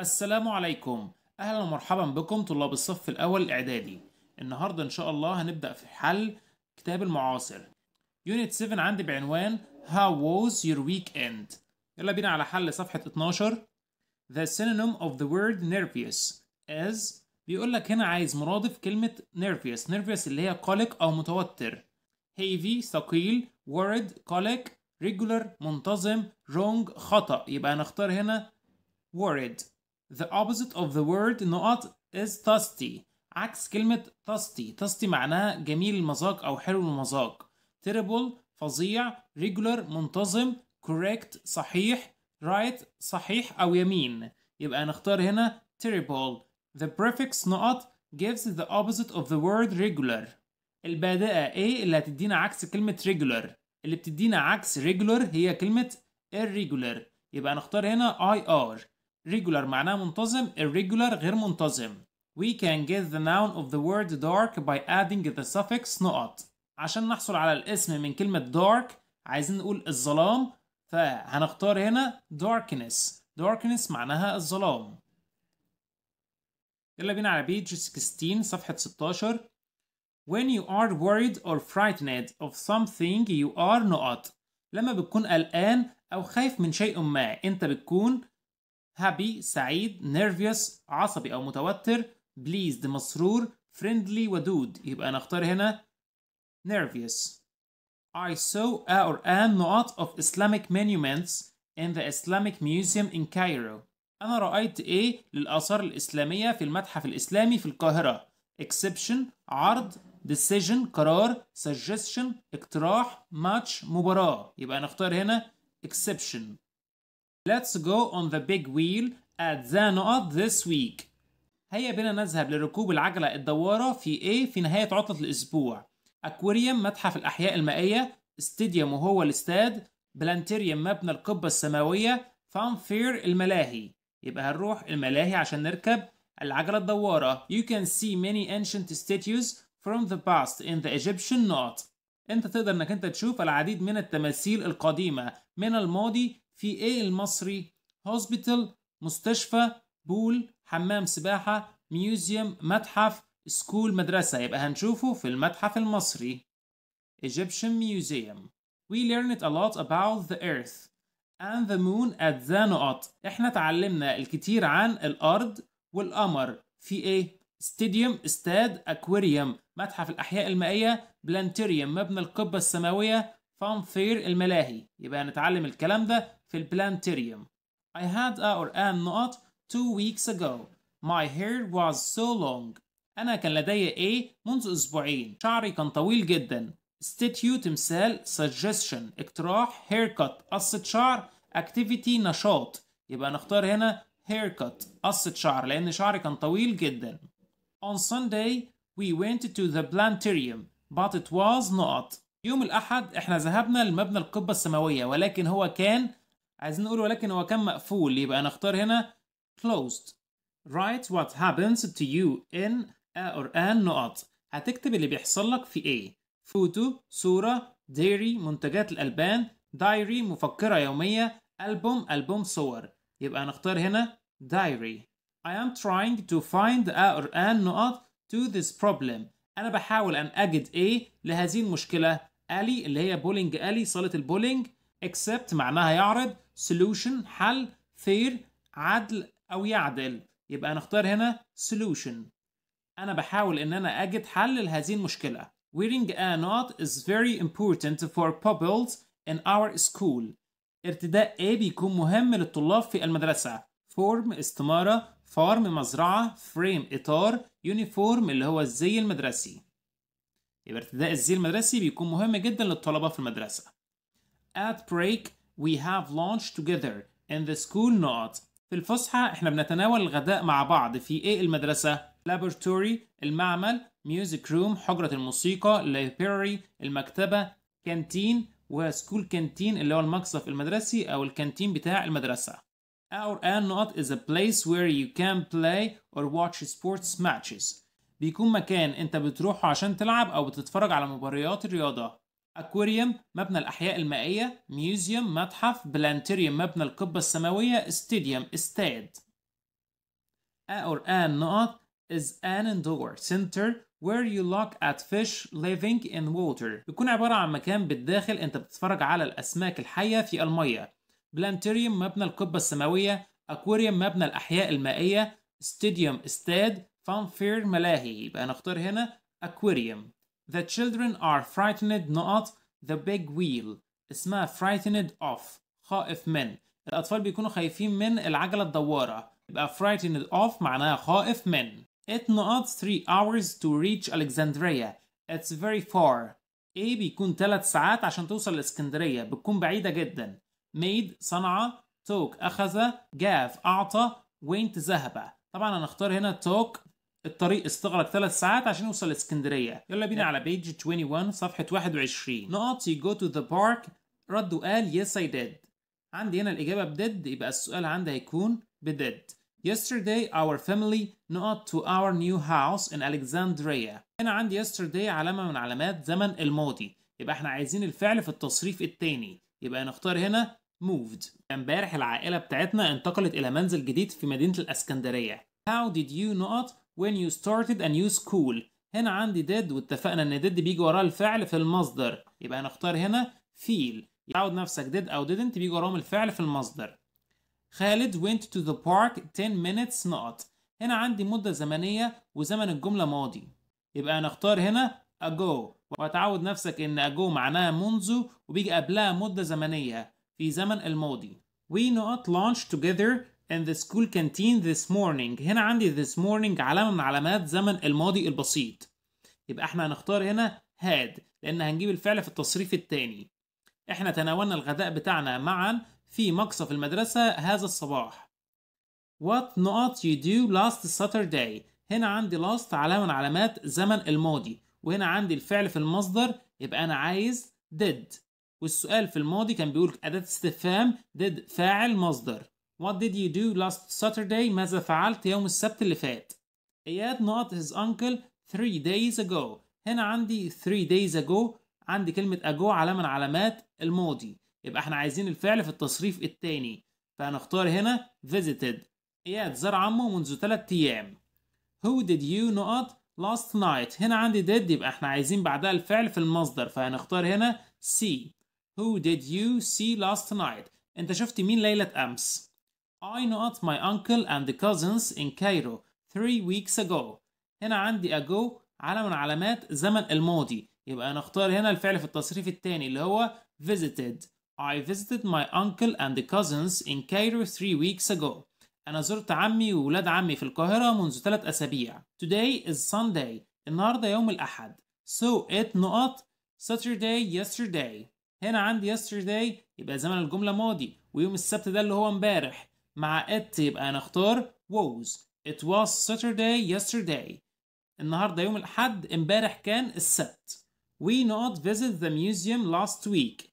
السلام عليكم اهلا ومرحبا بكم طلاب الصف الاول الاعدادي النهارده ان شاء الله هنبدا في حل كتاب المعاصر يونت 7 عندي بعنوان How was your weekend يلا بينا على حل صفحه 12 The synonym of the word nervous is بيقول لك هنا عايز مرادف كلمه nervous nervous اللي هي قلق او متوتر heavy ثقيل worried قلق regular منتظم wrong خطأ يبقى هنختار هنا worried The opposite of the word نقط is tasty عكس كلمة tasty tasty معناها جميل المذاق أو حلو المذاق terrible فظيع regular منتظم correct صحيح right صحيح أو يمين يبقى نختار هنا terrible the prefix نقط gives the opposite of the word regular البادئة A اللي هتدينا عكس كلمة regular اللي بتدينا عكس regular هي كلمة irregular يبقى نختار هنا IR regular معناه منتظم irregular غير منتظم we can get the noun of the word dark by adding the suffix not عشان نحصل على الاسم من كلمة dark عايزين نقول الظلام فهنختار هنا darkness darkness معناها الظلام يلا بينا على page 16 صفحة 16 When you are worried or frightened of something you are not لما بتكون قلقان أو خايف من شيء ما أنت بتكون happy سعيد nervous عصبي أو متوتر pleased مسرور friendly ودود يبقى أنا أختار هنا nervous I saw a or an knot of Islamic monuments in the Islamic Museum in Cairo أنا رأيت إيه للآثار الإسلامية في المتحف الإسلامي في القاهرة exception عرض decision قرار suggestion اقتراح match مباراة يبقى نختار هنا exception Let's go on the big wheel at the نقط this week هيا بنا نذهب لركوب العجلة الدوارة في A في نهاية عطلة الأسبوع أكواريوم متحف الأحياء المائية استاديوم وهو الاستاد بلانتيريوم مبنى القبة السماوية فانفير الملاهي يبقى هنروح الملاهي عشان نركب العجلة الدوارة You can see many ancient statues from the past in the Egyptian knot انت تقدر انك انت تشوف العديد من التماثيل القديمة من الماضي في ايه المصري هوسبيتال مستشفى بول حمام سباحة ميوزيوم متحف سكول مدرسة يبقى هنشوفه في المتحف المصري Egyptian Museum We learned a lot about the earth and the moon at the نقط احنا اتعلمنا الكتير عن الارض والقمر في ايه ستاديوم استاد اكواريوم متحف الاحياء المائيه بلانتيريوم مبنى القبه السماويه فانفير الملاهي يبقى نتعلم الكلام ده في البلانتيريوم I had a Quran نقط two weeks ago My hair was so long أنا كان لدي إيه منذ أسبوعين شعري كان طويل جدا statue تمثال suggestion اقتراح haircut قصة شعر activity نشاط يبقى نختار هنا haircut قصة شعر لأن شعري كان طويل جدا On Sunday we went to the planetarium but it was not يوم الأحد إحنا ذهبنا لمبنى القبة السماوية ولكن هو كان عايزين نقول ولكن هو كان مقفول يبقى نختار هنا closed write what happens to you in a or an نقط هتكتب اللي بيحصل لك في ايه فوتو صورة ديري منتجات الألبان دايري مفكرة يومية ألبوم ألبوم صور يبقى نختار هنا diary I am trying to find a or an نقط to this problem أنا بحاول أن أجد إيه لهذه المشكلة الي اللي هي بولينج الي صاله البولينج اكسبت معناها يعرض solution حل فير عدل او يعدل يبقى هنختار هنا solution انا بحاول ان انا اجد حل لهذه المشكله wearing a knot is very important for pupils in our school ارتداء ايه بيكون مهم للطلاب في المدرسة فورم استمارة فارم مزرعة فريم إطار يونيفورم اللي هو الزي المدرسي يبقى ارتداء الزي المدرسي بيكون مهم جدا للطلبة في المدرسة. At break we have lunch together in the school not. في الفسحة احنا بنتناول الغداء مع بعض في ايه المدرسة؟ laboratory المعمل، music room حجرة الموسيقى، library المكتبة، و وسكول كانتين اللي هو المقصف المدرسي أو الكانتين بتاع المدرسة. Our An Not is a place where you can play or watch sports matches. بيكون مكان انت بتروحه عشان تلعب او بتتفرج على مباريات الرياضة اكواريوم مبنى الاحياء المائية ميوزيوم متحف بلانتيريوم مبنى القبة السماوية استيديوم استاد A or نقط is an indoor center where you look at fish living in water بيكون عبارة عن مكان بالداخل انت بتتفرج على الاسماك الحية في المية بلانتيريوم مبنى القبة السماوية أكواريوم مبنى الأحياء المائية استيديوم استاد فانفير ملاهي يبقى هنختار هنا aquarium the children are frightened نقط the big wheel اسمها frightened of خائف من الأطفال بيكونوا خايفين من العجلة الدوارة يبقى frightened of معناها خائف من it نقط 3 hours to reach Alexandria it's very far A بيكون 3 ساعات عشان توصل لإسكندرية بتكون بعيدة جدا made صنع took أخذ gave أعطى went ذهب طبعا هنختار هنا took الطريق استغرق ثلاث ساعات عشان يوصل لاسكندريه يلا بينا على بيج 21 صفحه 21 نقط you go to the park رد وقال yes I did عندي هنا الاجابه بديد يبقى السؤال عندي هيكون بديد Yesterday our family نقط to our new house in Alexandria. هنا عندي yesterday علامة من علامات زمن الماضي، يبقى احنا عايزين الفعل في التصريف التاني، يبقى نختار هنا moved. امبارح العائلة بتاعتنا انتقلت إلى منزل جديد في مدينة الإسكندرية. How did you نقط when you started a new school هنا عندي did واتفقنا ان did بيجي وراه الفعل في المصدر يبقى نختار هنا feel عود نفسك did او didn't بيجي وراهم الفعل في المصدر خالد went to the park 10 minutes not هنا عندي مدة زمنية وزمن الجملة ماضي يبقى هنختار هنا ago وتعود نفسك ان ago معناها منذ وبيجي قبلها مدة زمنية في زمن الماضي We not launch together in the school canteen this morning هنا عندي this morning علامة من علامات زمن الماضي البسيط يبقى احنا هنختار هنا had لأن هنجيب الفعل في التصريف التاني احنا تناولنا الغداء بتاعنا معا في مقصف المدرسة هذا الصباح What not you do last Saturday هنا عندي last علامة من علامات زمن الماضي وهنا عندي الفعل في المصدر يبقى أنا عايز did والسؤال في الماضي كان بيقول أداة استفهام did فاعل مصدر What did you do last Saturday؟ ماذا فعلت يوم السبت اللي فات؟ إياد not his uncle three days ago. هنا عندي three days ago عندي كلمة ago علامة من علامات الماضي. يبقى احنا عايزين الفعل في التصريف التاني. فهنختار هنا visited. إياد زار عمه منذ ثلاثة أيام. Who did you not last night؟ هنا عندي did يبقى احنا عايزين بعدها الفعل في المصدر فهنختار هنا see. Who did you see last night؟ أنت شفت مين ليلة أمس؟ I not my uncle and the cousins in Cairo three weeks ago هنا عندي ago علامة من علامات زمن الماضي يبقى نختار هنا الفعل في التصريف الثاني اللي هو visited I visited my uncle and the cousins in Cairo three weeks ago أنا زرت عمي وولاد عمي في القاهرة منذ ثلاث أسابيع Today is Sunday النهاردة يوم الأحد So it not Saturday yesterday هنا عندي yesterday يبقى زمن الجملة ماضي ويوم السبت ده اللي هو امبارح مع ات يبقى هنختار was it was Saturday yesterday النهارده يوم الأحد امبارح كان السبت we not visit the museum last week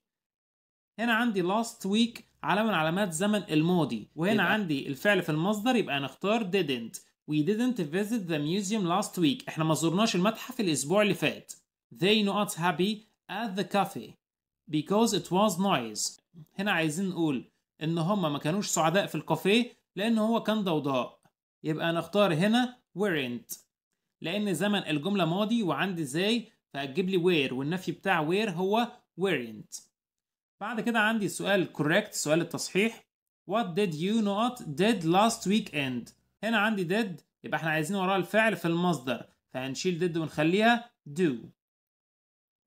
هنا عندي last week علامة من علامات زمن الماضي وهنا يبقى. عندي الفعل في المصدر يبقى هنختار didn't we didn't visit the museum last week احنا ما زرناش المتحف الأسبوع اللي فات they not happy at the cafe because it was noise هنا عايزين نقول ان هما ما كانوش سعداء في الكافيه لان هو كان ضوضاء يبقى هنختار هنا weren't لان زمن الجمله ماضي وعندي ازاي فهتجيب لي وير والنفي بتاع وير هو weren't بعد كده عندي سؤال correct سؤال التصحيح what did you not did last weekend هنا عندي did يبقى احنا عايزين وراها الفعل في المصدر فهنشيل did ونخليها do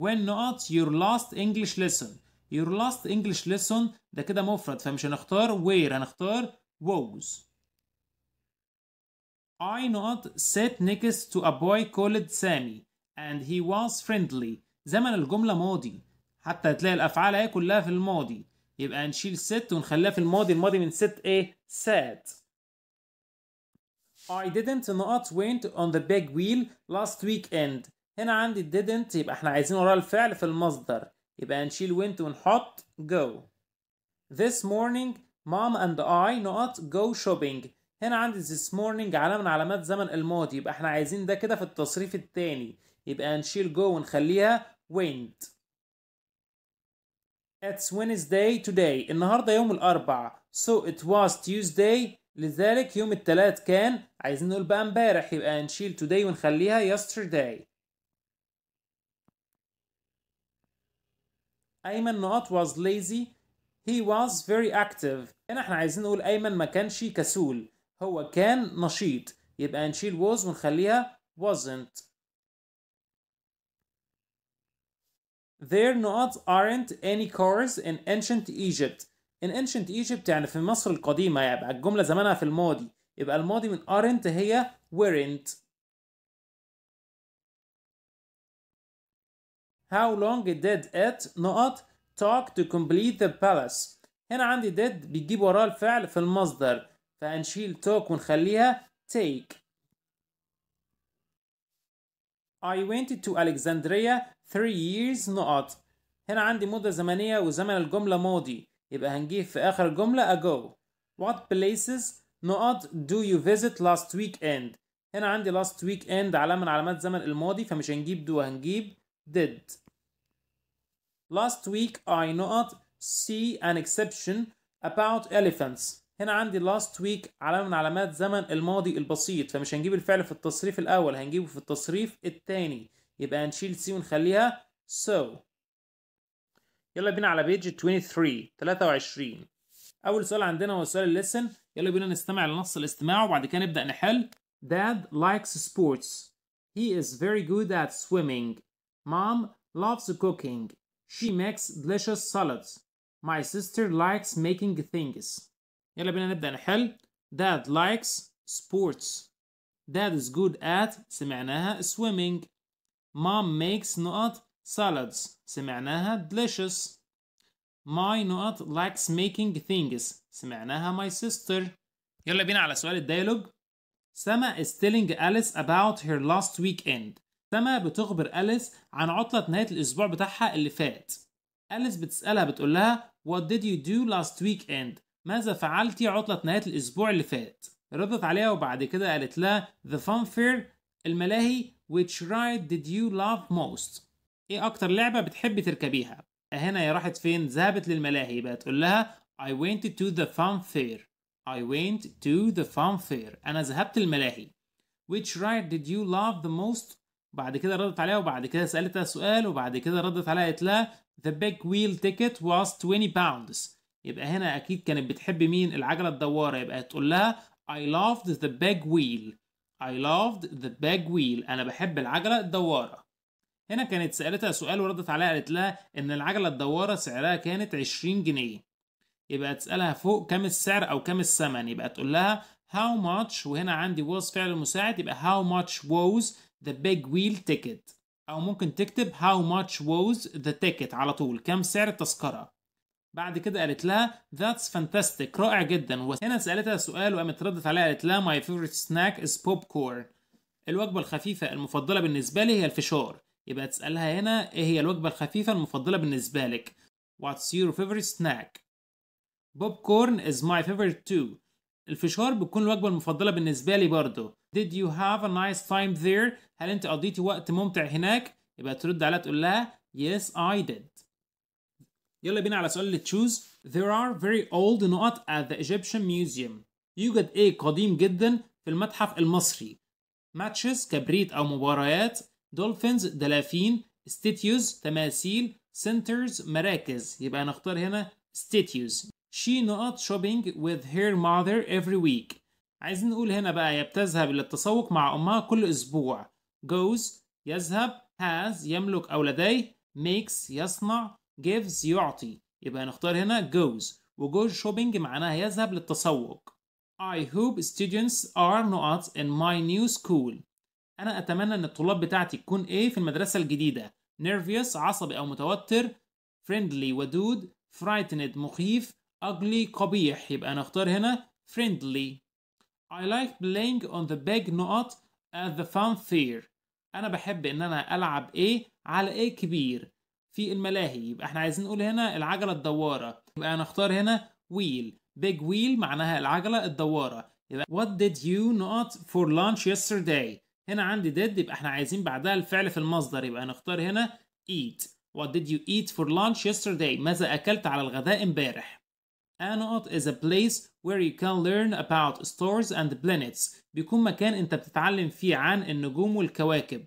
when not your last English lesson your last English lesson ده كده مفرد فمش هنختار where هنختار was I not sat next to a boy called Sammy and he was friendly زمن الجملة ماضي حتى هتلاقي الأفعال اهي كلها في الماضي يبقى نشيل sit ونخليها في الماضي الماضي من sit ايه sat I didn't not went on the big wheel last weekend هنا عندي didn't يبقى احنا عايزين وراء الفعل في المصدر يبقى هنشيل went ونحط go this morning mom and I not go shopping هنا عندي this morning علامة من علامات زمن الماضي يبقى احنا عايزين ده كده في التصريف التاني يبقى هنشيل go ونخليها went It's Wednesday today النهاردة يوم الأربعاء. so it was Tuesday لذلك يوم التلات كان عايزين نقول بقى امبارح يبقى هنشيل today ونخليها yesterday ايمن نقط was lazy he was very active هنا احنا عايزين نقول ايمن ما كانش كسول هو كان نشيط يبقى نشيل was ونخليها wasn't There not aren't any cars in ancient Egypt. In ancient Egypt يعني في مصر القديمة يبقى يعني الجملة زمانها في الماضي يبقى الماضي من aren't هي weren't how long did it نقط talk to complete the palace هنا عندي did بيجيب وراه الفعل في المصدر فهنشيل talk ونخليها take I went to Alexandria three years نقط هنا عندي مدة زمنية وزمن الجملة ماضي يبقى هنجيب في آخر الجملة ago What places نقط do you visit last weekend هنا عندي last weekend علامة من علامات زمن الماضي فمش هنجيب do هنجيب did. Last week I not see an exception about elephants. هنا عندي last week علامة من علامات زمن الماضي البسيط فمش هنجيب الفعل في التصريف الأول هنجيبه في التصريف الثاني يبقى هنشيل سي ونخليها so. يلا بينا على بيج 23 23 أول سؤال عندنا هو سؤال الليسن يلا بينا نستمع لنص الاستماع وبعد كده نبدأ نحل Dad likes sports. He is very good at swimming Mom loves cooking. She makes delicious salads. My sister likes making things. يلا بينا نبدأ نحل. Dad likes sports. Dad is good at سمعناها swimming. Mom makes not salads. سمعناها delicious. My not likes making things. سمعناها my sister. يلا بينا على سؤال الديالوج. Sama is telling Alice about her last weekend. سما بتخبر أليس عن عطلة نهاية الأسبوع بتاعها اللي فات أليس بتسألها بتقول لها What did you do last weekend؟ ماذا فعلتي عطلة نهاية الأسبوع اللي فات؟ ردت عليها وبعد كده قالت لها The fun fair الملاهي which ride did you love most؟ إيه أكتر لعبة بتحبي تركبيها؟ هنا يا راحت فين؟ ذهبت للملاهي بقى تقول لها I went to the fun fair I went to the fun fair أنا ذهبت الملاهي Which ride did you love the most؟ وبعد كده ردت عليها وبعد كده سالتها سؤال وبعد كده ردت عليها قالت لها the big wheel ticket was 20 باوندز يبقى هنا اكيد كانت بتحب مين العجله الدواره يبقى تقول لها I لافد the big wheel I لافد the big wheel أنا بحب العجلة الدوارة هنا كانت سألتها سؤال وردت عليها قالت لها إن العجلة الدوارة سعرها كانت 20 جنيه يبقى تسألها فوق كام السعر أو كام الثمن يبقى تقول لها how much وهنا عندي was فعل مساعد يبقى how much was the big wheel ticket أو ممكن تكتب how much was the ticket على طول كم سعر التذكرة بعد كده قالت لها that's fantastic رائع جدا وهنا سألتها سؤال وقامت ردت عليها قالت لها my favorite snack is popcorn الوجبة الخفيفة المفضلة بالنسبة لي هي الفشار يبقى تسألها هنا ايه هي الوجبة الخفيفة المفضلة بالنسبة لك what's your favorite snack popcorn is my favorite too الفشار بتكون الوجبة المفضلة بالنسبة لي برضه Did you have a nice time there? هل انت قضيتي وقت ممتع هناك؟ يبقى ترد عليها تقول لها Yes, I did. يلا بينا على سؤال اللي تشوز There are very old نقط at the Egyptian Museum. يوجد ايه قديم جدا في المتحف المصري؟ Matches كبريت او مباريات Dolphins دلافين Statues تماثيل Centers مراكز يبقى نختار هنا Statues. She not shopping with her mother every week. عايزين نقول هنا بقى هي بتذهب للتسوق مع أمها كل أسبوع goes يذهب has يملك أو لديه makes يصنع gives يعطي يبقى هنختار هنا goes و goes shopping معناها يذهب للتسوق I hope students are not in my new school أنا أتمنى أن الطلاب بتاعتي تكون إيه في المدرسة الجديدة nervous عصبي أو متوتر friendly ودود frightened مخيف ugly قبيح يبقى نختار هنا friendly I like playing on the big نقط at the fun fair أنا بحب إن أنا ألعب إيه على إيه كبير في الملاهي يبقى إحنا عايزين نقول هنا العجلة الدوارة يبقى هنختار هنا wheel big wheel معناها العجلة الدوارة يبقى what did you not for lunch yesterday هنا عندي did يبقى احنا عايزين بعدها الفعل في المصدر يبقى هنختار هنا eat what did you eat for lunch yesterday ماذا أكلت على الغداء امبارح Anot is a place where you can learn about stars and planets بيكون مكان انت بتتعلم فيه عن النجوم والكواكب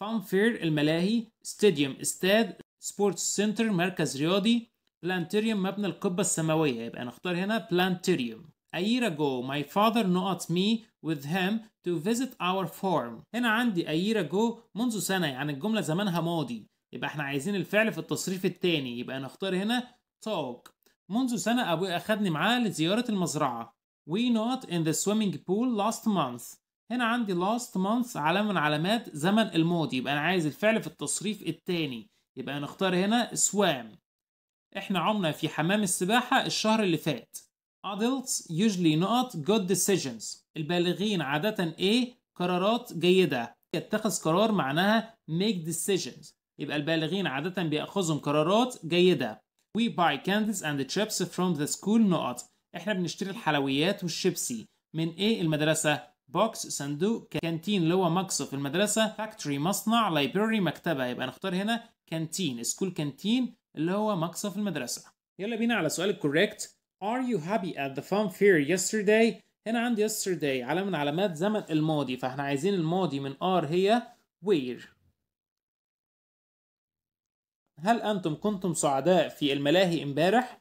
فان فير الملاهي stadium استاد سبورتس سنتر مركز رياضي بلانتيريوم مبنى القبة السماوية يبقى نختار هنا بلانتيريوم A year ago my father not me with him to visit our farm هنا عندي a year ago منذ سنة يعني الجملة زمانها ماضي يبقى احنا عايزين الفعل في التصريف التاني يبقى نختار هنا talk منذ سنة أبوي أخدني معاه لزيارة المزرعة. We not in the swimming pool last month. هنا عندي last month علامة من علامات زمن الماضي يبقى أنا عايز الفعل في التصريف التاني يبقى نختار هنا swam. إحنا عمنا في حمام السباحة الشهر اللي فات. Adults usually not good decisions. البالغين عادة إيه؟ قرارات جيدة. يتخذ قرار معناها make decisions. يبقى البالغين عادة بيأخذهم قرارات جيدة. We buy candies and chips from the school نقط احنا بنشتري الحلويات والشيبسي من ايه المدرسة؟ بوكس صندوق كانتين اللي هو مقصف المدرسة فاكتوري مصنع library مكتبة يبقى نختار هنا كانتين سكول كانتين اللي هو مقصف المدرسة يلا بينا على سؤال الكوريكت Are you happy at the fun fair yesterday؟ هنا عندي yesterday علامة من علامات زمن الماضي فاحنا عايزين الماضي من are هي where هل أنتم كنتم سعداء في الملاهي امبارح؟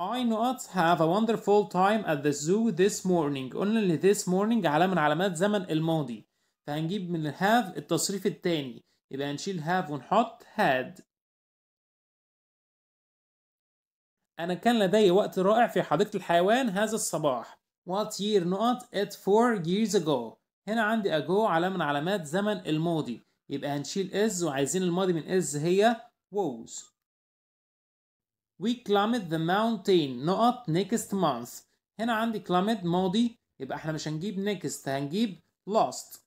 I not have a wonderful time at the zoo this morning قلنا this morning علامة من علامات زمن الماضي فهنجيب من have التصريف التاني يبقى هنشيل have ونحط had أنا كان لدي وقت رائع في حديقة الحيوان هذا الصباح What year not it four years ago هنا عندي ago علامة من علامات زمن الماضي يبقى هنشيل is وعايزين الماضي من is هي woes. We climbed the mountain نقط next month هنا عندي climbed ماضي يبقى احنا مش هنجيب next هنجيب last.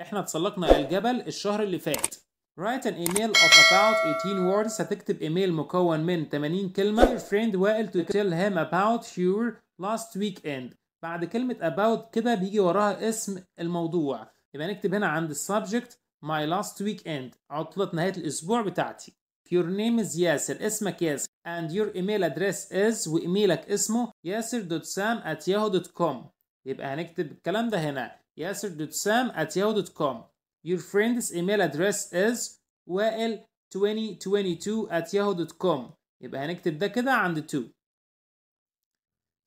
احنا تسلقنا الجبل الشهر اللي فات Write an email of about 18 words هتكتب ايميل مكون من 80 كلمة Your friend وائل to tell him about your last weekend بعد كلمة about كده بيجي وراها اسم الموضوع يبقى نكتب هنا عند subject my last weekend عطلة نهاية الأسبوع بتاعتي Your name is ياسر اسمك ياسر and your email address is وإيميلك اسمه ياسر.sam at yahoo.com يبقى هنكتب الكلام ده هنا ياسر.sam at yahoo.com Your friend's email address is وائل2022 at yahoo.com يبقى هنكتب ده كده عند 2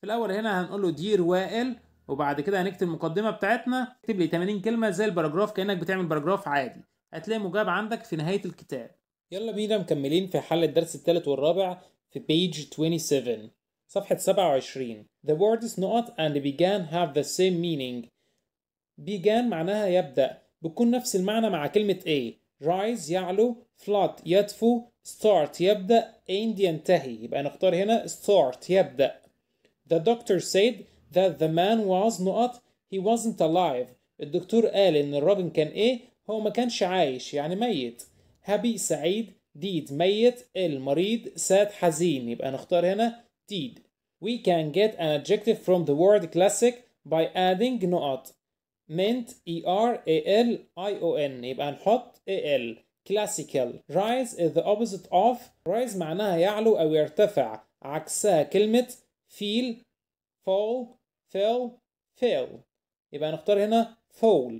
في الأول هنا هنقول له dear وائل وبعد كده هنكتب المقدمه بتاعتنا اكتب لي 80 كلمه زي الباراجراف كانك بتعمل باراجراف عادي هتلاقي مجاب عندك في نهايه الكتاب يلا بينا مكملين في حل الدرس الثالث والرابع في page 27 صفحة 27 The words not and began have the same meaning began معناها يبدأ بتكون نفس المعنى مع كلمة A rise يعلو flood يدفو start يبدأ end ينتهي يبقى نختار هنا start يبدأ The doctor said that the man was نقط he wasn't alive الدكتور قال ان الراجل كان ايه هو ما كانش عايش يعني ميت happy سعيد ديد ميت المريض sad حزين يبقى نختار هنا ديد we can get an adjective from the word classic by adding نقط mint e r a l i o n يبقى نحط a l classical rise is the opposite of rise معناها يعلو او يرتفع عكسها كلمة feel fall fell fell يبقى نختار هنا fall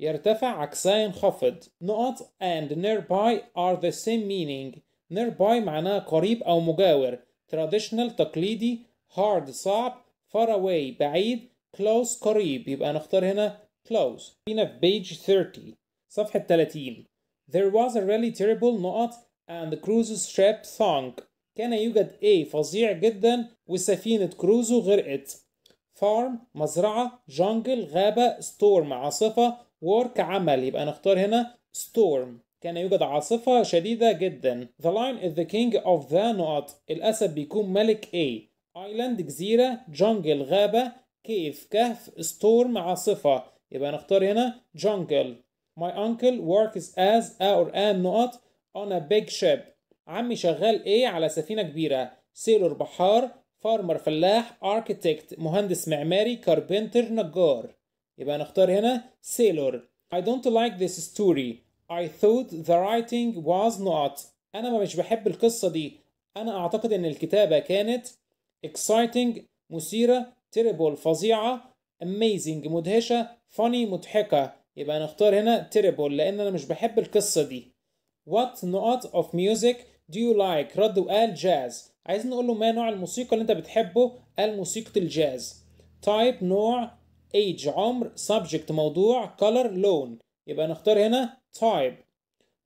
يرتفع عكسها ينخفض نقط and nearby are the same meaning nearby معناها قريب أو مجاور traditional تقليدي hard صعب far away بعيد close قريب يبقى نختار هنا close هنا في page 30 صفحة 30 There was a really terrible نقط and the cruise ship sunk كان يوجد A فظيع جدا وسفينة كروزو غرقت فارم مزرعة جانجل غابة ستورم عاصفة ورك عمل يبقى نختار هنا ستورم كان يوجد عاصفة شديدة جدا The lion is the king of the نقط الأسد بيكون ملك A ايلاند جزيرة جانجل غابة كيف كهف ستورم عاصفة يبقى نختار هنا جانجل My uncle works as a or a نقط on a big ship عمي شغال A على سفينة كبيرة سيلور بحار فارمر فلاح اركيتكت مهندس معماري كاربنتر نجار يبقى نختار هنا سيلور I don't like this story I thought the writing was not أنا ما مش بحب القصة دي أنا أعتقد إن الكتابة كانت exciting مثيرة terrible فظيعة amazing مدهشة funny مضحكة يبقى نختار هنا terrible لأن أنا مش بحب القصة دي What not of music do you like رد وقال jazz عايزين نقول له ما نوع الموسيقى اللي انت بتحبه قال موسيقى الجاز تايب نوع ايج عمر سبجكت موضوع كولر لون يبقى نختار هنا تايب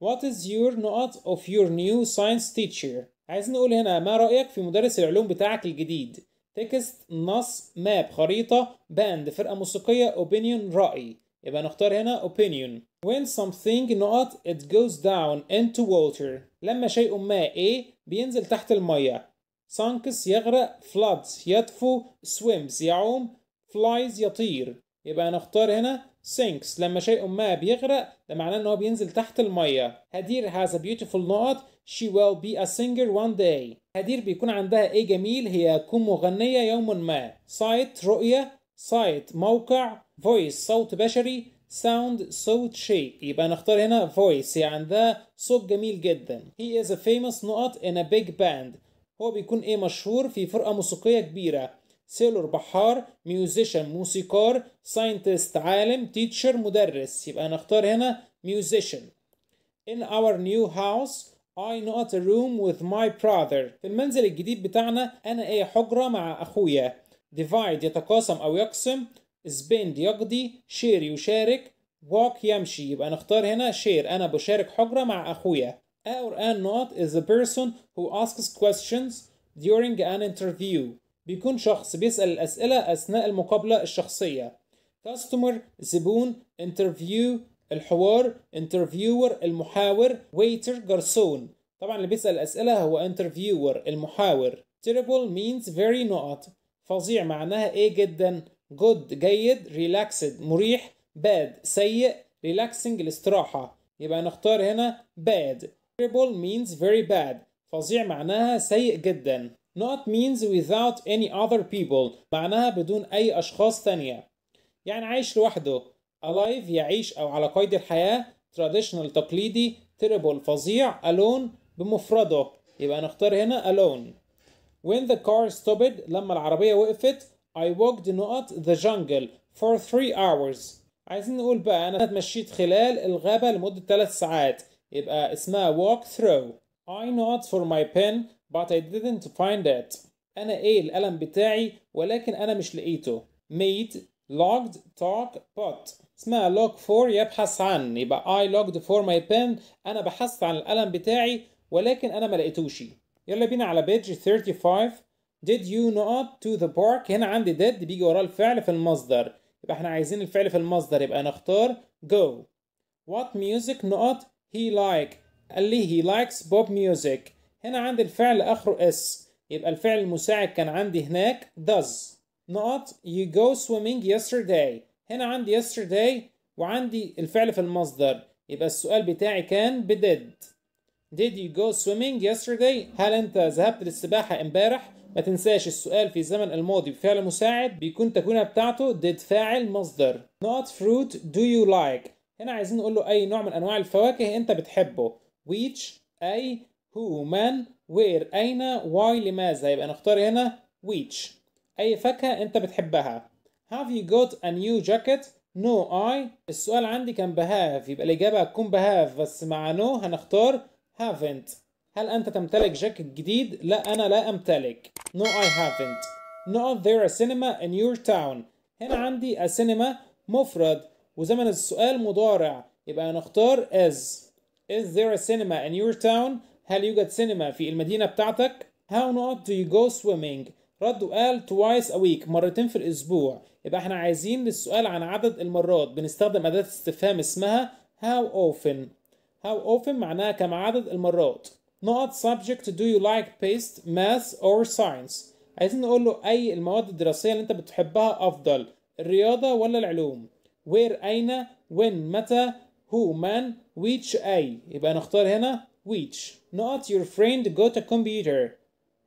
What is your نقط of your new science teacher عايزين نقول هنا ما رأيك في مدرس العلوم بتاعك الجديد تكست نص ماب خريطة باند فرقة موسيقية opinion رأي يبقى نختار هنا opinion when something نقط it goes down into water لما شيء ما ايه بينزل تحت المية سانكس يغرق فلادز يطفو سويمز يعوم فلايز يطير يبقى هنختار هنا سينكس لما شيء ما بيغرق ده معناه ان هو بينزل تحت الميه هدير has a beautiful نقط she will be a singer one day هدير بيكون عندها ايه جميل هي تكون مغنيه يوم ما سايت رؤيه سايت موقع فويس صوت بشري sound so شيء يبقى نختار هنا voice يعني ده صوت جميل جدا he is a famous نقط in a big band هو بيكون ايه مشهور في فرقة موسيقية كبيرة سيلور بحار ميوزيشن موسيقار ساينتست عالم تيتشر مدرس يبقى نختار هنا musician in our new house I not a room with my brother في المنزل الجديد بتاعنا أنا إيه حجرة مع أخويا divide يتقاسم أو يقسم سبيند يقضي شير يشارك walk يمشي يبقى نختار هنا شير أنا بشارك حجرة مع أخويا or and not is a person who asks questions during an interview بيكون شخص بيسأل الأسئلة أثناء المقابلة الشخصية customer زبون interview الحوار interviewer المحاور waiter جرسون طبعا اللي بيسأل الأسئلة هو interviewer المحاور terrible means very not فظيع معناها إيه جدا جود جيد ريلاكسد مريح باد سيء ريلاكسنج الاستراحة يبقى نختار هنا باد terrible means very bad فظيع معناها سيء جدا not means without any other people معناها بدون أي أشخاص ثانية يعني عايش لوحده alive يعيش أو على قيد الحياة traditional تقليدي terrible فظيع alone بمفرده يبقى نختار هنا alone when the car stopped لما العربية وقفت I walked not the jungle for three hours عايزين نقول بقى أنا اتمشيت خلال الغابة لمدة 3 ساعات يبقى اسمها walk through I not for my pen but I didn't find it أنا إيه الألم بتاعي ولكن أنا مش لقيته meet logged talk but اسمها log for يبحث عن يبقى I logged for my pen أنا بحثت عن الألم بتاعي ولكن أنا ما لقيتوش يلا بينا على page 35 did you not to the park هنا عندي did بيجي وراه الفعل في المصدر يبقى احنا عايزين الفعل في المصدر يبقى نختار go what music not he like قال لي he likes pop music هنا عندي الفعل اخره s يبقى الفعل المساعد كان عندي هناك does not you go swimming yesterday هنا عندي yesterday وعندي الفعل في المصدر يبقى السؤال بتاعي كان بديد. did you go swimming yesterday هل انت ذهبت للسباحة امبارح ما تنساش السؤال في الزمن الماضي بفعل مساعد بيكون تكوينها بتاعته did فاعل مصدر not fruit do you like هنا عايزين نقول له أي نوع من أنواع الفواكه أنت بتحبه which أي who من where أين why لماذا يبقى نختار هنا which أي فاكهة أنت بتحبها have you got a new jacket no I السؤال عندي كان بهاف يبقى الإجابة هتكون بهاف بس مع no هنختار haven't هل أنت تمتلك جاكيت جديد؟ لا أنا لا أمتلك. No I haven't. No there a cinema in your town. هنا عندي a cinema مفرد وزمن السؤال مضارع يبقى هنختار is. Is there a cinema in your town؟ هل يوجد سينما في المدينة بتاعتك؟ How not do you go swimming؟ رد وقال twice a week مرتين في الأسبوع يبقى احنا عايزين للسؤال عن عدد المرات بنستخدم أداة استفهام اسمها how often how often معناها كم عدد المرات نقط subject do you like best math or science عايزين نقول له أي المواد الدراسية اللي أنت بتحبها أفضل الرياضة ولا العلوم where أين when متى who man which أي يبقى نختار هنا which not your friend got a computer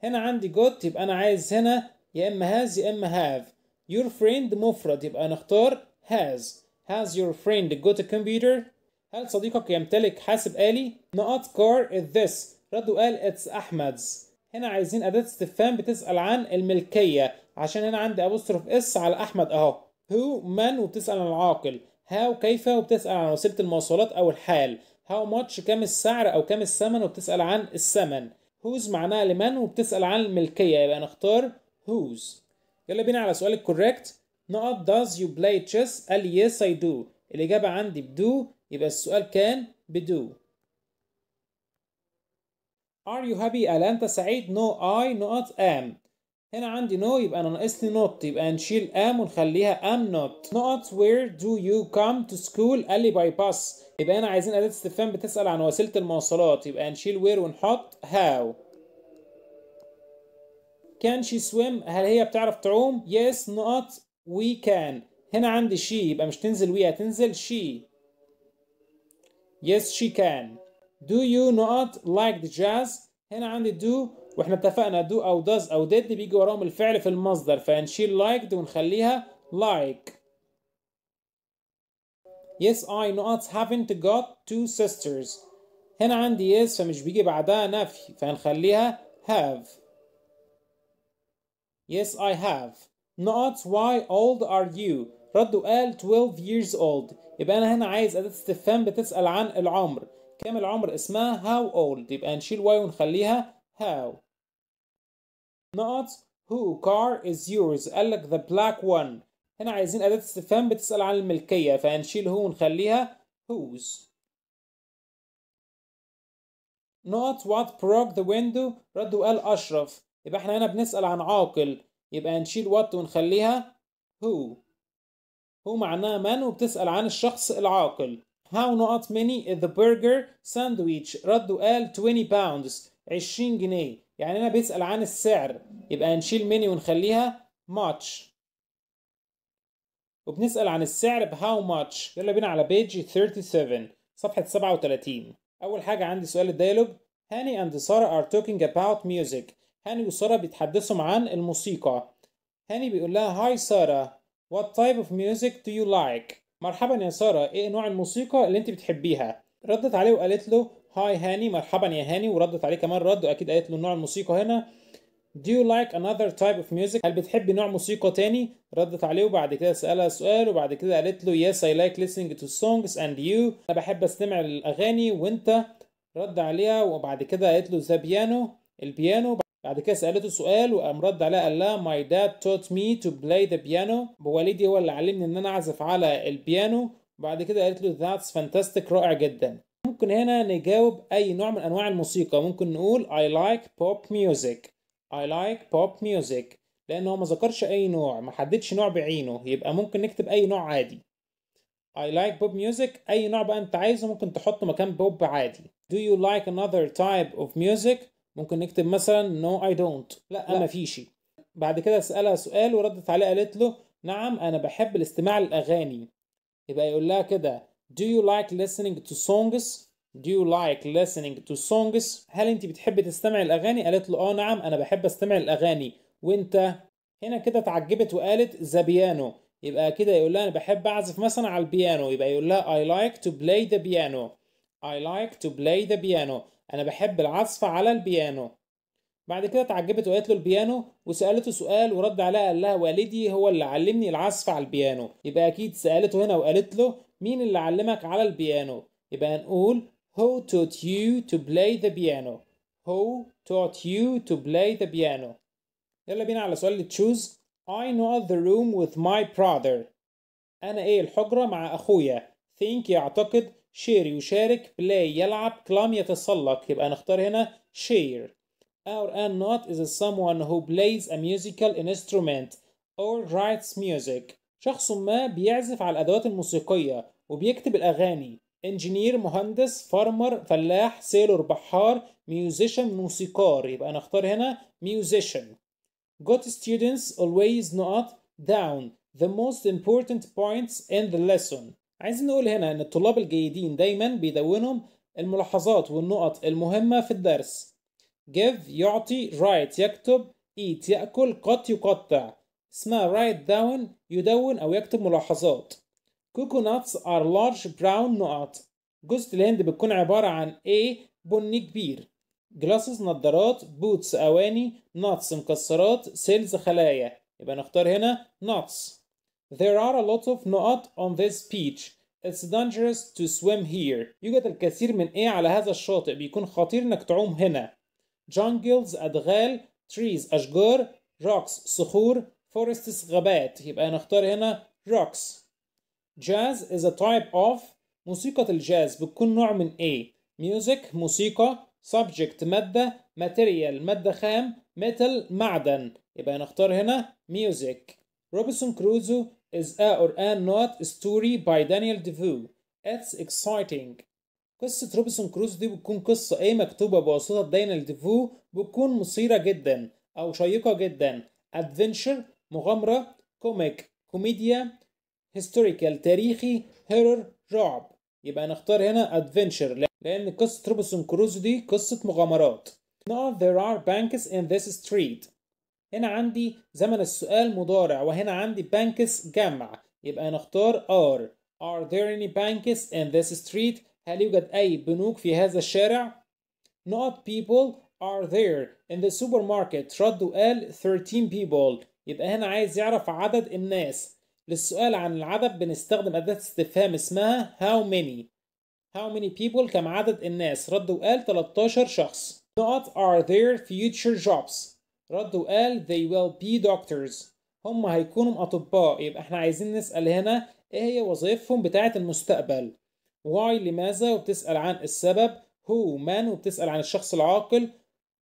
هنا عندي got يبقى أنا عايز هنا يا إما has يا إما have your friend مفرد يبقى نختار has has your friend got a computer هل صديقك يمتلك حاسب آلي not car is this رد وقال اتس احمدز هنا عايزين اداه استفهام بتسال عن الملكيه عشان هنا عندي ابوستروف اس على احمد اهو هو من وبتسال عن العاقل هاو كيف وبتسال عن وسيله المواصلات او الحال هاو ماتش كام السعر او كام الثمن وبتسال عن الثمن هوز معناها لمن وبتسال عن الملكيه يبقى نختار هوز يلا بينا على سؤال الكوريكت نقط داز يو بلاي تشيس قال يس اي دو الإجابة عندي بدو يبقى السؤال كان بدو Are you happy؟ هل أنت سعيد؟ No I not am هنا عندي no يبقى أنا ناقصني not يبقى نشيل am ونخليها am not not where do you come to school قال لي by bus يبقى هنا عايزين أداة استفهام بتسأل عن وسيلة المواصلات يبقى نشيل where ونحط how can she swim هل هي بتعرف تعوم yes not we can هنا عندي she يبقى مش تنزل we هتنزل she yes she can Do you not like the jazz هنا عندي do واحنا اتفقنا do او does او did بيجي وراهم الفعل في المصدر فنشيل liked ونخليها like Yes I not haven't got two sisters هنا عندي yes فمش بيجي بعدها نفي فنخليها have Yes I have Not why old are you رد وقال 12 years old يبقى أنا هنا عايز أداة استفهام بتسأل عن العمر كامل العمر اسمها how old يبقى نشيل واي ونخليها how نقط who car is yours قال لك the black one هنا عايزين أداة استفهام بتسأل عن الملكية فهنشيل who ونخليها whose نقط what broke the window رد وقال أشرف يبقى احنا هنا بنسأل عن عاقل يبقى هنشيل what ونخليها who هو معناها من وبتسأل عن الشخص العاقل هاو نقط ميني ذا برجر ساندويتش رد وقال 20 باوندز 20 جنيه يعني انا بيسأل عن السعر يبقى هنشيل ميني ونخليها ماتش وبنسأل عن السعر بهاو ماتش يلا بينا على بيج 37 صفحة 37 أول حاجة عندي سؤال الديالوج هاني أند سارة آر توكينج أباوت ميوزك هاني وسارة بيتحدثوا عن الموسيقى هاني بيقول لها هاي سارة what type of music do you like مرحبا يا ساره ايه نوع الموسيقى اللي انت بتحبيها ردت عليه وقالت له هاي هاني مرحبا يا هاني وردت عليه كمان رد واكيد قالت له نوع الموسيقى هنا Do you like another type of music؟ هل بتحبي نوع موسيقى تاني؟ ردت عليه وبعد كده سألها سؤال وبعد كده قالت له Yes I like listening to songs and you أنا بحب أستمع للأغاني وأنت رد عليها وبعد كده قالت له The piano البيانو بعد كده سألته سؤال وقام رد عليها قال لها my dad taught me to play the piano بوالدي هو اللي علمني ان انا اعزف على البيانو وبعد كده قالت له that's fantastic رائع جدا ممكن هنا نجاوب اي نوع من انواع الموسيقى ممكن نقول I like pop music I like pop music لان هو ما ذكرش اي نوع ما حددش نوع بعينه يبقى ممكن نكتب اي نوع عادي I like pop music اي نوع بقى انت عايزه ممكن تحطه مكان بوب عادي Do you like another type of music ممكن نكتب مثلا نو اي دونت لا انا فيش بعد كده سالها سؤال وردت عليه قالت له نعم انا بحب الاستماع للاغاني يبقى يقول لها كده do you like listening to songs do you like listening to songs هل انت بتحب تستمع الاغاني قالت له اه نعم انا بحب استمع الاغاني وانت هنا كده اتعجبت وقالت ذا بيانو يبقى كده يقول لها انا بحب اعزف مثلا على البيانو يبقى يقول لها I like to play the piano I like to play the piano انا بحب العزف على البيانو بعد كده اتعجبت وقالت له البيانو وسالته سؤال ورد عليها قال لها والدي هو اللي علمني العزف على البيانو يبقى اكيد سالته هنا وقالت له مين اللي علمك على البيانو يبقى هنقول who taught you to play the piano who taught you to play the piano يلا بينا على سؤال تشوز I know the room with my brother أنا إيه الحجرة مع أخويا think يعتقد شير يشارك بلاي يلعب كلام يتسلق يبقى نختار هنا شير our and not is someone who plays a musical instrument or writes music شخص ما بيعزف على الأدوات الموسيقية وبيكتب الأغاني engineer مهندس farmer فلاح سيلور بحار musician موسيقار يبقى نختار هنا musician got students always not down the most important points in the lesson عايزين نقول هنا ان الطلاب الجيدين دايما بيدونهم الملاحظات والنقط المهمة في الدرس give يعطي write يكتب eat يأكل cut يقطع اسمها write down يدون أو يكتب ملاحظات coconuts are large brown نقط جزء الهند بتكون عبارة عن A بني كبير جلاسز نظارات بوتس أواني nuts مكسرات سيلز خلايا يبقى نختار هنا nuts There are a lot of نقط on this beach. It's dangerous to swim here. يوجد الكثير من ايه على هذا الشاطئ بيكون خطير انك تعوم هنا. Jungles ادغال, trees اشجار, rocks صخور, forests غابات. يبقى هنختار هنا rocks. Jazz is a type of موسيقى الجاز بتكون نوع من ايه؟ music موسيقى subject مادة material مادة خام metal معدن يبقى هنختار هنا music روبنسون كروزو is a Quran not story by Daniel Defoe It's exciting قصة روبنسون كروز دي بتكون قصة ايه مكتوبة بواسطة دانيال ديفو بتكون مثيرة جدا أو شيقة جدا ادفنشر مغامرة كوميك كوميديا هيستوريكال تاريخي هيرور رعب يبقى نختار هنا ادفنشر لأن قصة روبنسون كروز دي قصة مغامرات Now there are banks in this street هنا عندي زمن السؤال مضارع وهنا عندي بانكس جمع يبقى نختار ار Are there any banks in this street? هل يوجد أي بنوك في هذا الشارع؟ Not people are there in the supermarket رد وقال 13 people يبقى هنا عايز يعرف عدد الناس للسؤال عن العدد بنستخدم أداة استفهام اسمها how many how many people كم عدد الناس رد وقال 13 شخص Not are there future jobs رد وقال they will be doctors هم هيكونوا أطباء يبقى احنا عايزين نسأل هنا ايه هي وظائفهم بتاعة المستقبل why لماذا وبتسأل عن السبب who من وبتسأل عن الشخص العاقل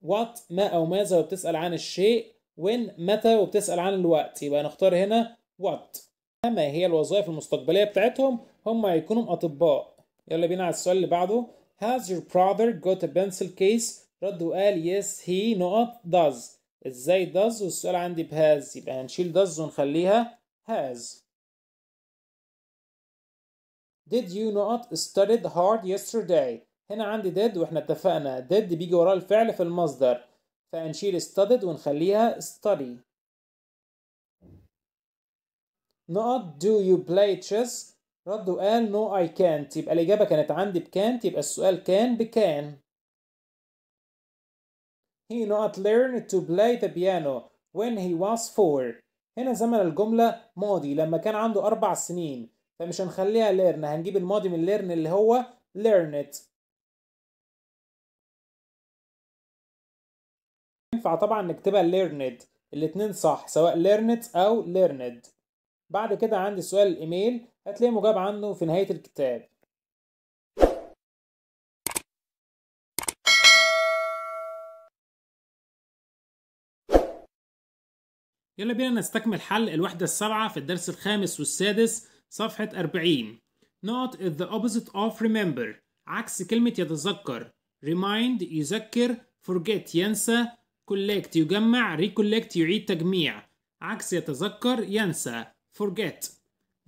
what ما أو ماذا وبتسأل عن الشيء when متى وبتسأل عن الوقت يبقى نختار هنا what ما هي الوظائف المستقبلية بتاعتهم هم هيكونوا أطباء يلا بينا على السؤال اللي بعده Has your brother got a pencil case؟ رد وقال yes he not does ازاي does والسؤال عندي بهاز يبقى هنشيل does ونخليها has did you not studied hard yesterday هنا عندي did واحنا اتفقنا did بيجي وراه الفعل في المصدر فهنشيل studied ونخليها study not do you play chess رد وقال no I can't يبقى الإجابة كانت عندي بكانت يبقى السؤال كان بكان he not learned to play the piano when he was four هنا زمن الجملة ماضي لما كان عنده أربع سنين فمش هنخليها learn هنجيب الماضي من learn اللي هو learn it ينفع طبعا نكتبها learned الاتنين صح سواء learn it أو learned بعد كده عندي سؤال الإيميل هتلاقي مجاب عنه في نهاية الكتاب يلا بينا نستكمل حل الوحدة السابعة في الدرس الخامس والسادس صفحة 40 Not is the opposite of remember عكس كلمة يتذكر Remind يذكر Forget ينسى Collect يجمع Recollect يعيد تجميع عكس يتذكر ينسى Forget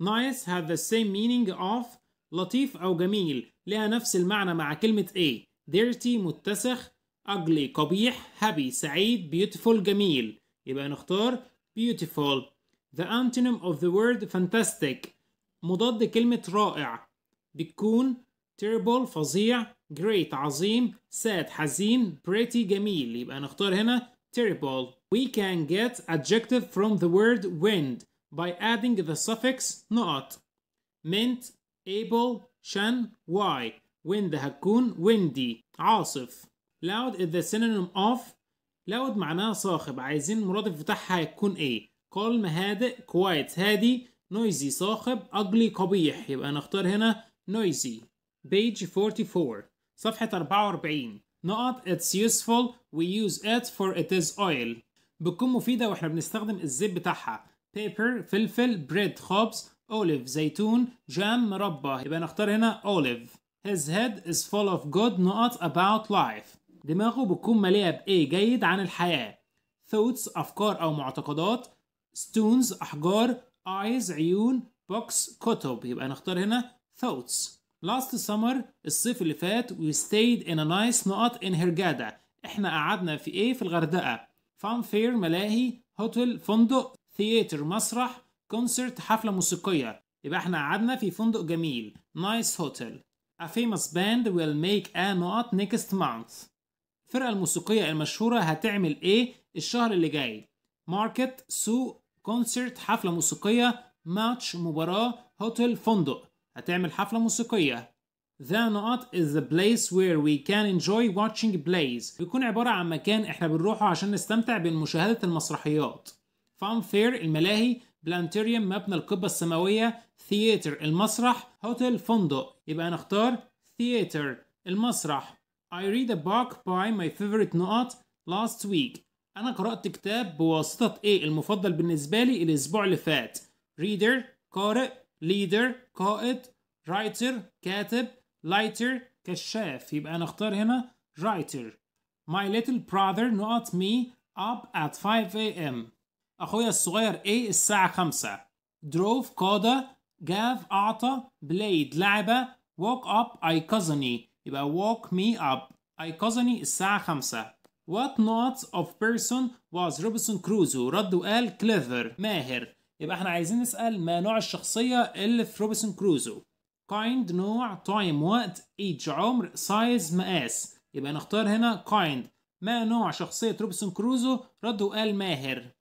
Nice have the same meaning of لطيف أو جميل لها نفس المعنى مع كلمة A Dirty متسخ Ugly قبيح Happy سعيد Beautiful جميل يبقى نختار beautiful the antonym of the word fantastic مضاد كلمة رائع بتكون terrible فظيع great عظيم sad حزين pretty جميل يبقى نختار هنا terrible we can get adjective from the word wind by adding the suffix not mint able شن why wind هتكون windy عاصف loud is the synonym of لود معناها صاخب عايزين المرادف بتاعها هيكون ايه كولم هادئ كوايت هادي نويزي صاخب اجلي قبيح يبقى نختار هنا نويزي بيج 44 صفحة 44 نقط it's useful we use it for it is oil بتكون مفيدة واحنا بنستخدم الزيت بتاعها paper فلفل bread خبز olive زيتون جام مربى يبقى نختار هنا olive his head is full of good نقط about life دماغه بتكون مليئة بإيه جيد عن الحياة thoughts أفكار أو معتقدات stones أحجار eyes عيون books كتب يبقى نختار هنا thoughts last summer الصيف اللي فات we stayed in a nice نقط in هرجادة احنا قعدنا في ايه في الغردقة fun fair ملاهي هوتيل فندق theater مسرح concert حفلة موسيقية يبقى احنا قعدنا في فندق جميل nice hotel a famous band will make a نقط next month الفرقة الموسيقية المشهورة هتعمل إيه الشهر اللي جاي ماركت سوق كونسرت حفلة موسيقية ماتش مباراة هوتيل فندق هتعمل حفلة موسيقية The Knot is the place where we can enjoy watching plays بيكون عبارة عن مكان احنا بنروحه عشان نستمتع بمشاهدة المسرحيات Fun فير الملاهي بلانتيريوم مبنى القبة السماوية ثياتر المسرح هوتيل فندق يبقى هنختار ثياتر المسرح I read a book by my favorite نقط last week أنا قرأت كتاب بواسطة إيه المفضل بالنسبة لي الأسبوع اللي فات reader قارئ leader قائد writer كاتب lighter كشاف يبقى أنا أختار هنا writer My little brother not me up at 5 a.m. أخويا الصغير A الساعة 5 drove قادة gave أعطى played لعبة woke up I cousin cousinي يبقى walk me up أيقظني الساعة خمسة What not of person was روبنسون كروزو رد وقال clever ماهر يبقى احنا عايزين نسأل ما نوع الشخصية اللي في روبنسون كروزو kind نوع time وقت age عمر size مقاس يبقى نختار هنا kind ما نوع شخصية روبنسون كروزو رد وقال ماهر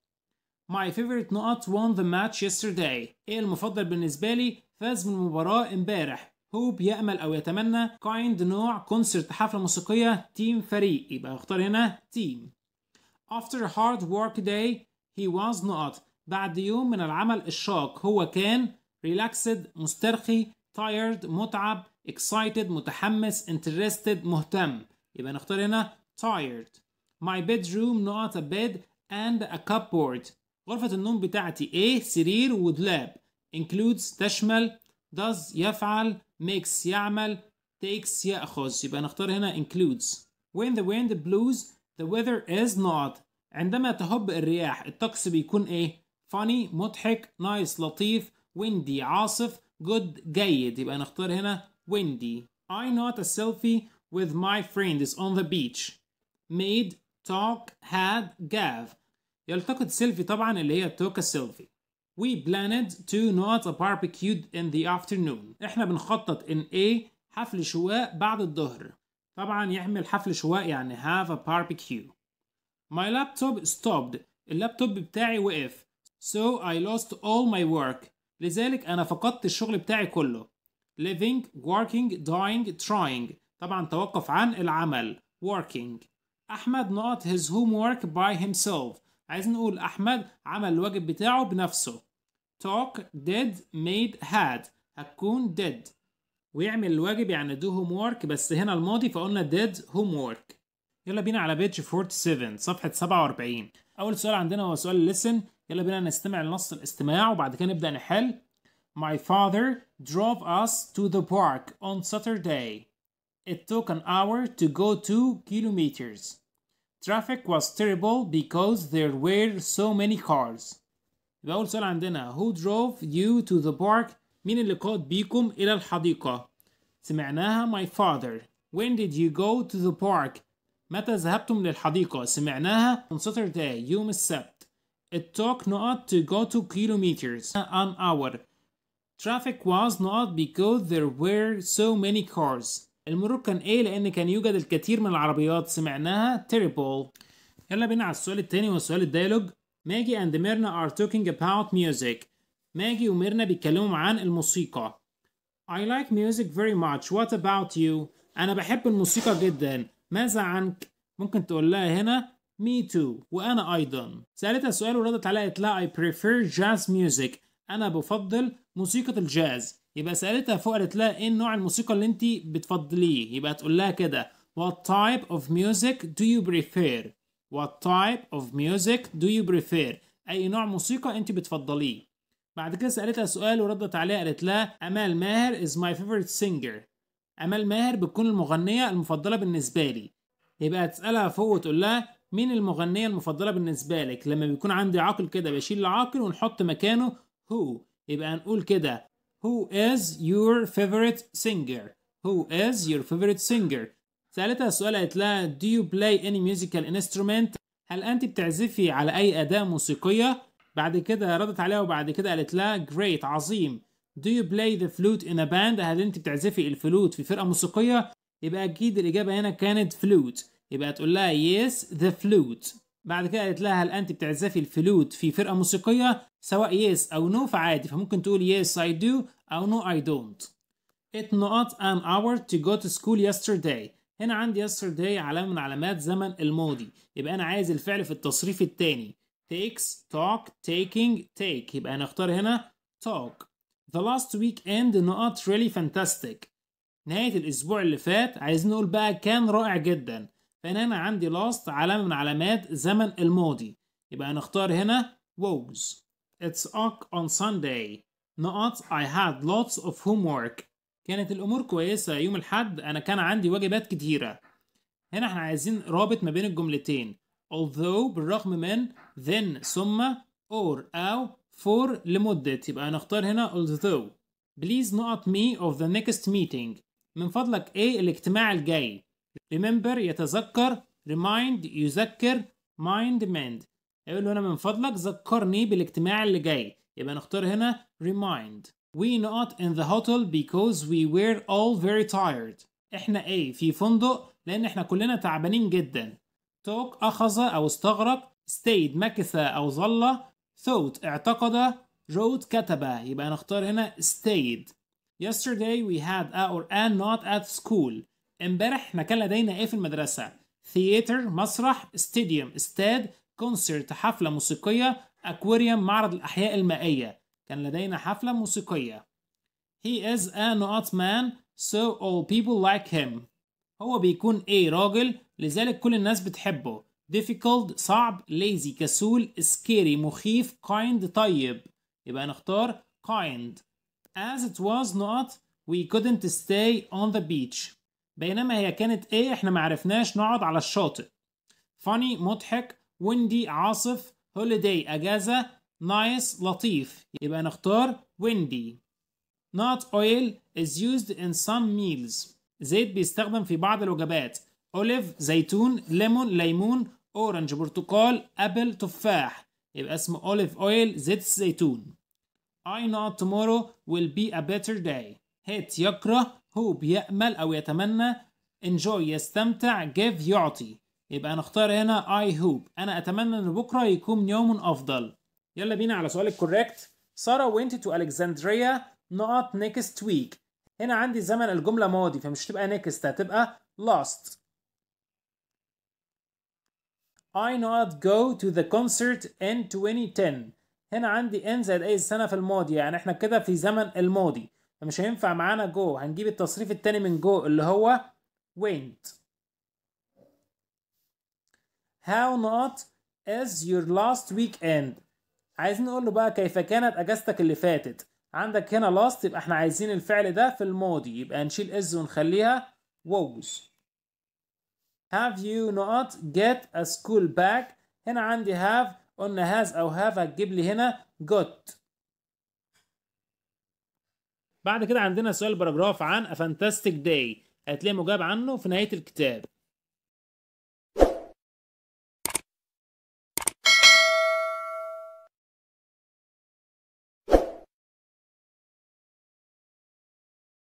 My favorite not won the match yesterday ايه المفضل بالنسبة لي فاز بالمباراة امبارح هوب يأمل أو يتمنى كايند نوع كونسرت حفلة موسيقية تيم فريق يبقى اختار هنا تيم after a hard work day he was not بعد يوم من العمل الشاق هو كان relaxed مسترخي tired متعب excited متحمس interested مهتم يبقى نختار هنا tired my bedroom not a bed and a cupboard غرفة النوم بتاعتي ايه سرير ودلاب includes تشمل does يفعل makes يعمل takes يأخذ يبقى نختار هنا includes when the wind blows the weather is not عندما تهب الرياح الطقس بيكون ايه funny مضحك nice لطيف windy عاصف good جيد يبقى نختار هنا windy I not a selfie with my friends on the beach made talk had gave يلتقط سيلفي طبعا اللي هي took a selfie. We planned to not a barbecue in the afternoon. احنا بنخطط ان ايه حفل شواء بعد الظهر. طبعا يعمل حفل شواء يعني have a barbecue. My laptop stopped. اللابتوب بتاعي وقف. So I lost all my work. لذلك أنا فقدت الشغل بتاعي كله. Living, working, dying, trying. طبعا توقف عن العمل. Working. أحمد not his homework by himself. عايزين نقول أحمد عمل الواجب بتاعه بنفسه talk did made had هتكون did ويعمل الواجب يعني do homework بس هنا الماضي فقلنا did homework يلا بينا على بيتش 47 صفحة 47 أول سؤال عندنا هو سؤال listen يلا بينا نستمع لنص الاستماع وبعد كده نبدأ نحل My father drove us to the park on Saturday. It took an hour to go two kilometers. Traffic was terrible because there were so many cars. يبقى أول سؤال عندنا Who drove you to the park؟ مين اللي قاد بيكم إلى الحديقة؟ سمعناها my father. When did you go to the park؟ متى ذهبتم للحديقة؟ سمعناها on Saturday يوم السبت. It took not to go to kilometers an hour. Traffic was not because there were so many cars. المرور كان ايه لان كان يوجد الكثير من العربيات سمعناها تيريبول يلا بينا على السؤال التاني وسؤال الديالوج ماجي اند ميرنا ار توكينج اباوت ميوزك ماجي وميرنا بيتكلموا عن الموسيقى I like music very much what about you انا بحب الموسيقى جدا ماذا عنك ممكن تقول لها هنا me too وانا ايضا سألتها سؤال وردت عليها قالت لها I prefer jazz music انا بفضل موسيقى الجاز يبقى سالتها فوق قالت لها ايه نوع الموسيقى اللي انت بتفضليه يبقى تقول لها كده what type of music do you prefer what type of music do you prefer اي نوع موسيقى انت بتفضليه بعد كده سالتها سؤال وردت عليه قالت لها امال ماهر is my favorite singer امال ماهر بتكون المغنيه المفضله بالنسبه لي يبقى هتسالها فوق وتقول لها مين المغنيه المفضله بالنسبه لك لما بيكون عندي عاقل كده بشيل العاقل ونحط مكانه هو يبقى هنقول كده Who is your favorite singer? Who is your favorite singer? سألتها السؤال قالت لها Do you play any musical instrument? هل أنت بتعزفي على أي أداة موسيقية؟ بعد كده ردت عليها وبعد كده قالت لها Great عظيم Do you play the flute in a band? هل أنت بتعزفي الفلوت في فرقة موسيقية؟ يبقى أكيد الإجابة هنا كانت flute يبقى تقول لها yes the flute بعد كده قالت لها هل أنت بتعزفي الفلوت في فرقة موسيقية؟ سواء yes أو no فعادي فممكن تقول yes I do أو no I don't It not an hour to go to school yesterday هنا عندي yesterday علامة من علامات زمن الماضي يبقى أنا عايز الفعل في التصريف التاني takes talk taking take يبقى هنختار هنا talk The last weekend not really fantastic نهاية الأسبوع اللي فات عايزين نقول بقى كان رائع جدا فأنا هنا عندي last علامة من علامات زمن الماضي يبقى هنختار هنا was. It's on Sunday نقط I had lots of homework كانت الأمور كويسة يوم الحد أنا كان عندي واجبات كتيرة هنا احنا عايزين رابط ما بين الجملتين although بالرغم من then ثم or أو for لمدة يبقى هنختار هنا although please not me of the next meeting من فضلك ايه الاجتماع الجاي remember يتذكر remind يذكر mind mend اقول له انا من فضلك ذكرني بالاجتماع اللي جاي يبقى نختار هنا remind we not in the hotel because we were all very tired احنا ايه في فندق لان احنا كلنا تعبانين جدا talk اخذ او استغرق stayed مكث او ظل thought اعتقد wrote كتب يبقى نختار هنا stayed yesterday we had a or not at school امبارح احنا كان لدينا ايه في المدرسه theater مسرح stadium استاد concert حفله موسيقيه أكواريوم معرض الأحياء المائية كان لدينا حفلة موسيقية He is a not man so all people like him هو بيكون إيه راجل لذلك كل الناس بتحبه difficult صعب lazy كسول scary مخيف kind طيب يبقى نختار kind as it was not we couldn't stay on the beach بينما هي كانت ايه احنا معرفناش نقعد على الشاطئ funny مضحك windy عاصف holiday أجازة nice لطيف يبقى نختار windy not oil is used in some meals زيت بيستخدم في بعض الوجبات olive زيتون ليمون ليمون اورنج برتقال ابل تفاح يبقى اسمه olive oil زيت الزيتون I know tomorrow will be a better day هيت يكره هو يأمل أو يتمنى enjoy يستمتع give يعطي يبقى هنختار هنا I hope انا اتمنى ان بكره يكون يوم افضل يلا بينا على سؤال الكوريكت ساره went to Alexandria not next week هنا عندي زمن الجمله ماضي فمش تبقى next هتبقى last I not go to the concert in 2010 هنا عندي in زائد اي السنه في الماضي يعني احنا كده في زمن الماضي فمش هينفع معانا go هنجيب التصريف التاني من go اللي هو went How not is your last weekend عايزين نقول له بقى كيف كانت اجازتك اللي فاتت عندك هنا last يبقى احنا عايزين الفعل ده في الماضي يبقى نشيل از ونخليها was have you not get a school bag هنا عندي have قلنا has او have هتجيب لي هنا got بعد كده عندنا سؤال باراجراف عن A Fantastic Day هتلاقي مجاب عنه في نهاية الكتاب